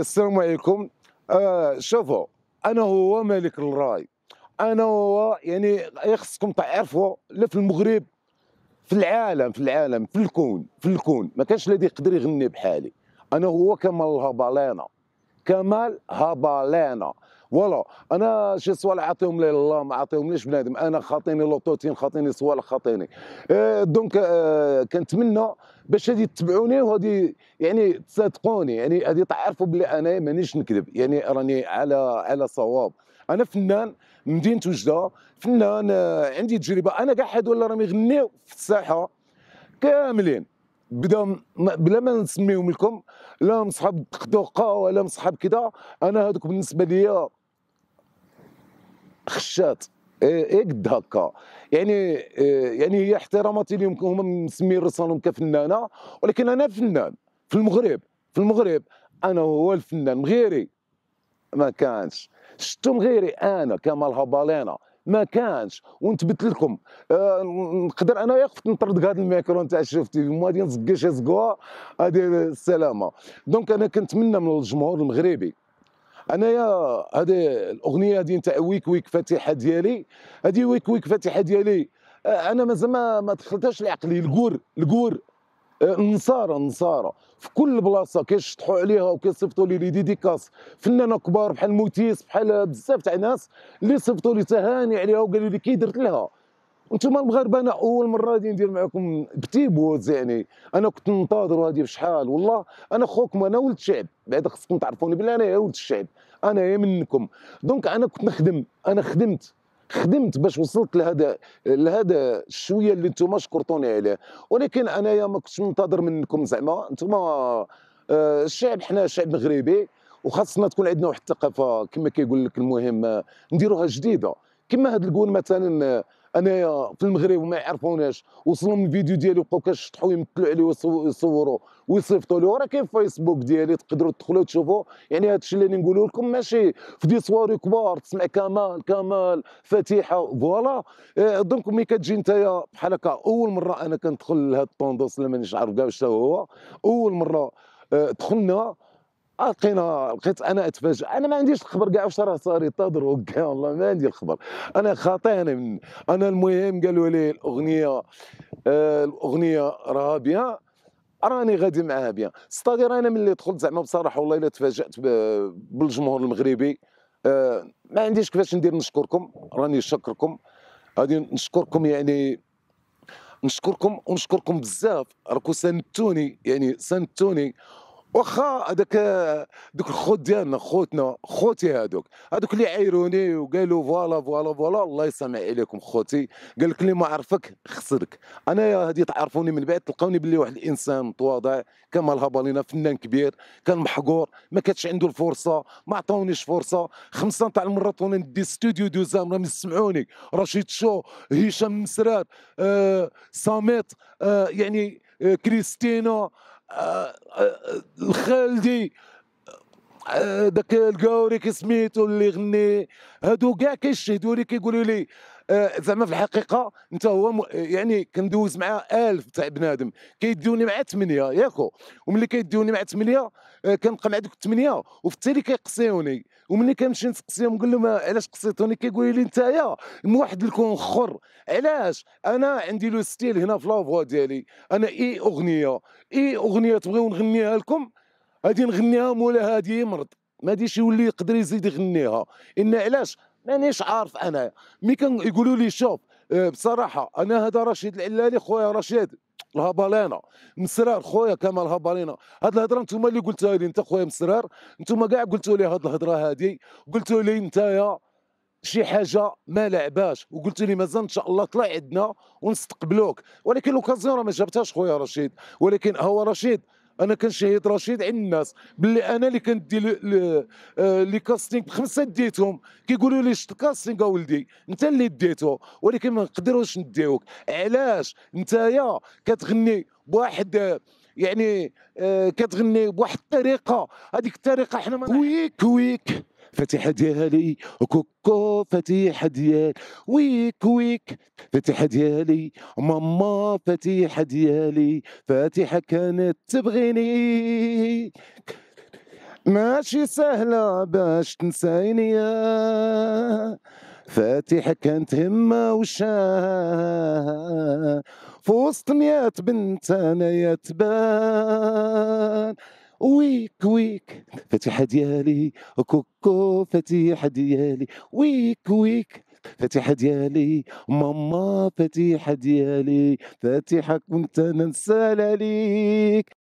السلام عليكم آه شوفوا انا هو مالك الراي انا هو يعني يخصكم تعرفوا لا في المغرب في العالم في العالم في الكون في الكون ما كانش الذي يقدر يغني بحالي انا هو كمال هبالينا كمال هبالينا فوالا انا شي صوالح عطيهم لي الله ما ليش بنادم انا خاطيني لوطوتين خاطيني صوالح خاطيني إيه دونك آه كنتمنى باش هادي تتبعوني وهادي يعني تصدقوني يعني هادي تعرفوا بلي انا مانيش نكذب يعني راني على على صواب انا فنان مدينه وجده فنان آه، عندي تجربه انا كاع حد ولا راهم يغنيو في الساحه كاملين بدا بلا ما نسميهم لكم لا مصحاب دقدقه ولا مصحاب كذا انا هذوك بالنسبه ليا خشات ايه, إيه قد هكا يعني إيه، يعني هي احتراماتي لهم هما مسميين رسالهم كفنانه ولكن انا فنان في المغرب في المغرب انا هو الفنان مغيري ما كانش شتو مغيري انا كمال هبالينا ما كانش ونثبت لكم آه نقدر يقفت نطرد هذا الميكرو نتاع شفتي ما غادي نزقاش زقوا هذه السلامه دونك انا كنتمنى من الجمهور المغربي انايا هذه الاغنيه هذه نتاع ويك ويك فاتحه ديالي هذه ويك ويك فاتحه ديالي آه، انا مازال ما ما دخلتهاش لعقلي الكور الكور آه، نصارى نصارى في كل بلاصه كيشطحوا عليها وكيصيفطوا لي لي ديديكاس فنانه كبار بحال موتيس بحال بزاف تاع ناس اللي صيفطوا لي تهاني عليها وقالوا لي كي درت لها وانتم المغاربه انا اول مره غادي ندير معكم بتيبوز يعني انا كنت ننتظر هذه بشحال والله انا خوكم انا ولد الشعب بعدا خصكم تعرفوني بلي انا ولد الشعب انا يا منكم دونك انا كنت نخدم انا خدمت خدمت باش وصلت لهذا لهذا الشويه اللي نتوما شكرتوني عليه ولكن انايا ما كنتش منتظر منكم زعما نتوما آه، الشعب حنا شعب مغربي وخاصنا تكون عندنا واحد الثقافه كما كيقول لك المهم آه، نديروها جديده كما هاد الكون مثلا آه، انايا في المغرب ما يعرفوناش وصلهم الفيديو ديالي وبقاو كيشطحوا يمثلوا عليه ويصوروا ويصيفطوا لي راه كاين فيسبوك ديالي تقدروا تدخلوا تشوفوا يعني هذا الشيء اللي نقول لكم ماشي في دي سواري كبار تسمع كمال كمال فتيحه فوالا آه، دونك مي كتجي انت بحال هكا اول مره انا كندخل لهذا الطوندوس اللي مانيش عارف كاع واش هو اول مره آه، دخلنا لقينا لقيت انا اتفاجئ انا ما عنديش الخبر كاع واش راه صار تضرب كاع والله ما عندي الخبر انا خاطئ انا من انا المهم قالوا لي الاغنيه آه الاغنيه راها بيان راني غادي معاها بيان ستادير انا ملي دخلت زعما بصراحه والله الا تفاجات بالجمهور المغربي آه ما عنديش كيفاش ندير نشكركم راني نشكركم غادي نشكركم يعني نشكركم ونشكركم بزاف راكم ساندتوني يعني ساندتوني واخا هذاك دوك الخوت ديالنا خوتنا خوتي هذوك هذوك اللي عايروني وقالوا فوالا فوالا فوالا الله يسامع عليكم خوتي قال لك اللي ما عرفك خسرك انا هذه تعرفوني من بعد تلقوني باللي واحد الانسان متواضع كما الهبالينا فنان كبير كان محقور ما كانتش عنده الفرصه ما عطاونيش فرصه خمسه تاع المرات وانا ندي ستوديو دو زام راهم يسمعوني رشيد شو هشام مسرات آه ساميت آه يعني آه كريستينا الخالدي آه، داك القاوري كي سميتو اللي غني هادو كاع كيشهدوا لي كيقولوا لي آه، زعما في الحقيقه انت هو يعني كندوز مع الف تاع بنادم كيديوني مع ثمانيه ياكو وملي كيديوني مع ثمانيه آه، كنبقى مع دوك الثمانيه وفي التالي كيقصيوني وملي كنمشي نسقسيهم نقول لهم علاش قصيتوني كيقولوا لي نتايا موحد لكون خر علاش انا عندي لو ستيل هنا في لافوا ديالي انا اي اغنيه اي اغنيه تبغيو نغنيها لكم غادي نغنيها مولا هادي يمرض ما غاديش يولي يقدر يزيد يغنيها ان علاش مانيش عارف انايا مي كان يقولوا لي شوف آه، بصراحه انا هذا رشيد العلالي خويا رشيد الهبلانة مسرار خويا كما الهبلانة هاد الهضره نتوما اللي قلتها لي انت خويا مسرار نتوما كاع قلتوا لي هاد الهضره هادي قلتوا لي يا شي حاجه ما لعباش وقلت لي مازال ان شاء الله طلع عندنا ونستقبلوك ولكن لوكازيون راه ما جابتهاش خويا رشيد ولكن هو رشيد انا كنشهد رشيد عند الناس باللي انا اللي كندي آه، لي كاستينغ بخمسه ديتهم كيقولوا لي شت كاستينغ اولدي انت اللي ديتو ولكن ما نقدروش نديوك علاش نتايا كتغني بواحد يعني آه، كتغني بواحد الطريقه هذيك الطريقه حنا ما كويك كويك فتح ديالي كوكو فتح ديال ويك ويك فتح ديالي ماما فتح ديالي فاتحة كانت تبغيني ماشي سهلة باش تنسيني يا فاتحة كانت همة وشاة في وسط ميات بنت أنا يتبان ويك ويك فتح ديالي كوكو فتح ديالي ويك ويك فتح ديالي ماما فتح ديالي فاتحة كنت ننسى نسال عليك